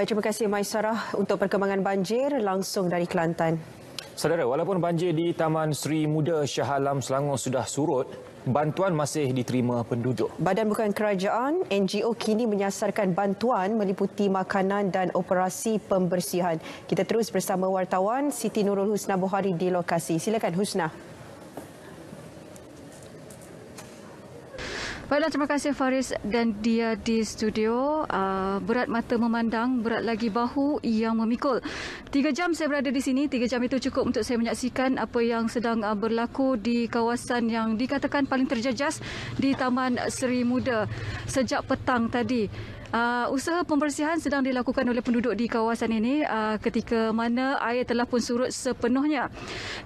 Terima kasih Maisarah untuk perkembangan banjir langsung dari Kelantan. Saudara, walaupun banjir di Taman Sri Muda Shah Alam Selangor sudah surut, bantuan masih diterima penduduk. Badan bukan kerajaan, NGO kini menyasarkan bantuan meliputi makanan dan operasi pembersihan. Kita terus bersama wartawan Siti Nurul Husna Buhari di lokasi. Silakan Husna. Baiklah, terima kasih Faris dan dia di studio. Ah, berat mata memandang, berat lagi bahu yang memikul. Tiga jam saya berada di sini, tiga jam itu cukup untuk saya menyaksikan apa yang sedang ah, berlaku di kawasan yang dikatakan paling terjejas di Taman Seri Muda sejak petang tadi. Uh, usaha pembersihan sedang dilakukan oleh penduduk di kawasan ini uh, ketika mana air telah pun surut sepenuhnya.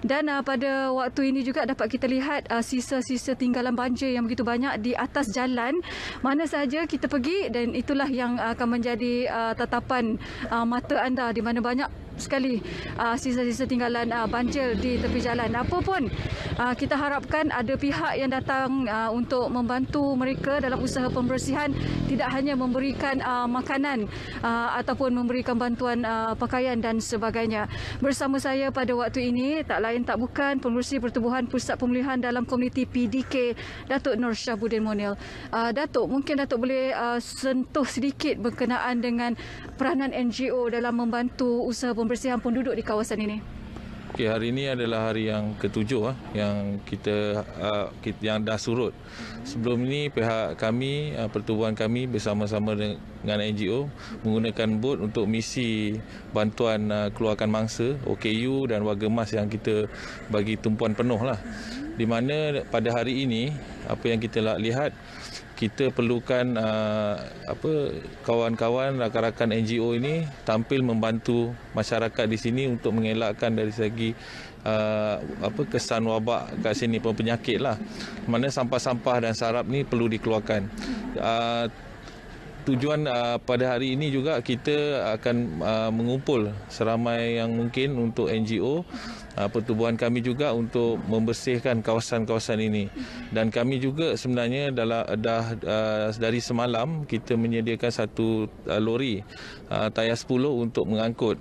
Dan uh, pada waktu ini juga dapat kita lihat uh, sisa-sisa tinggalan banjir yang begitu banyak di atas jalan mana sahaja kita pergi dan itulah yang akan menjadi uh, tatapan uh, mata anda di mana banyak sekali ah, sisa-sisa tinggalan uh, banjir di tepi jalan. Apapun, uh, ah, kita harapkan ada pihak yang datang uh, untuk membantu mereka dalam usaha pembersihan tidak hanya memberikan uh, makanan uh, ataupun memberikan bantuan uh, pakaian dan sebagainya. Bersama saya pada waktu ini, tak lain tak bukan pengurusi pertubuhan Pusat Pemulihan dalam Komuniti PDK, Datuk Nur Syahbudin Monil. Uh, Datuk, mungkin Datuk boleh uh, sentuh sedikit berkenaan dengan peranan NGO dalam membantu usaha pembersihan pembersihan penduduk di kawasan ini? Okay, hari ini adalah hari yang ketujuh ah, yang kita ah, yang dah surut. Sebelum ini pihak kami, ah, pertubuhan kami bersama-sama dengan NGO menggunakan bot untuk misi bantuan keluarkan mangsa OKU dan warga emas yang kita bagi tumpuan penuh. Di mana pada hari ini apa yang kita lihat kita perlukan uh, kawan-kawan rakan-rakan NGO ini tampil membantu masyarakat di sini untuk mengelakkan dari segi Uh, apa kesan wabak kat sini pun penyakit lah mana sampah-sampah dan sarap ni perlu dikeluarkan uh, tujuan uh, pada hari ini juga kita akan uh, mengumpul seramai yang mungkin untuk NGO uh, pertubuhan kami juga untuk membersihkan kawasan-kawasan ini dan kami juga sebenarnya dalam dah uh, dari semalam kita menyediakan satu uh, lori uh, tayar 10 untuk mengangkut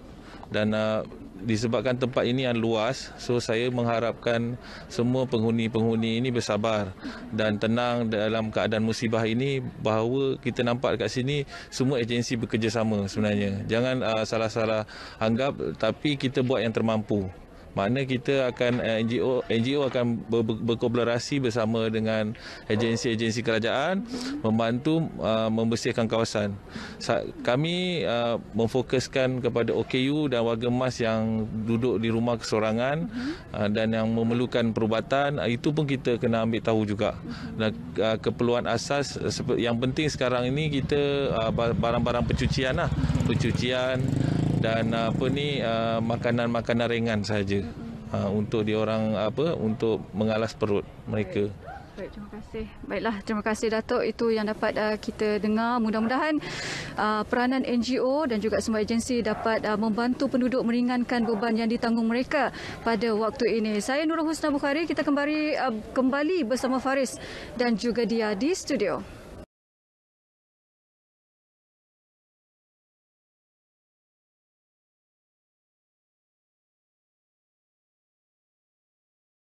dan uh, disebabkan tempat ini yang luas so saya mengharapkan semua penghuni-penghuni ini bersabar dan tenang dalam keadaan musibah ini bahawa kita nampak kat sini semua agensi bekerjasama sebenarnya jangan uh, salah-salah anggap tapi kita buat yang termampu mana kita akan eh, NGO NGO akan ber, ber, berkolaborasi bersama dengan agensi-agensi kerajaan membantu uh, membersihkan kawasan. Sa- kami uh, memfokuskan kepada OKU dan warga emas yang duduk di rumah kesorangan uh, dan yang memerlukan perubatan uh, itu pun kita kena ambil tahu juga. Dan uh, keperluan asas uh, yang penting sekarang ini kita barang-barang pencucianlah. Pencucian, lah. pencucian dan uh, apa ni uh, makanan-makanan ringan saja mm-hmm. untuk diorang apa untuk mengalas perut mereka. Baik, terima kasih. Baiklah, terima kasih Datuk. Itu yang dapat uh, kita dengar. Mudah-mudahan uh, peranan NGO dan juga semua agensi dapat uh, membantu penduduk meringankan beban yang ditanggung mereka pada waktu ini. Saya Nurul Husna Bukhari, kita kembali uh, kembali bersama Faris dan juga dia di studio.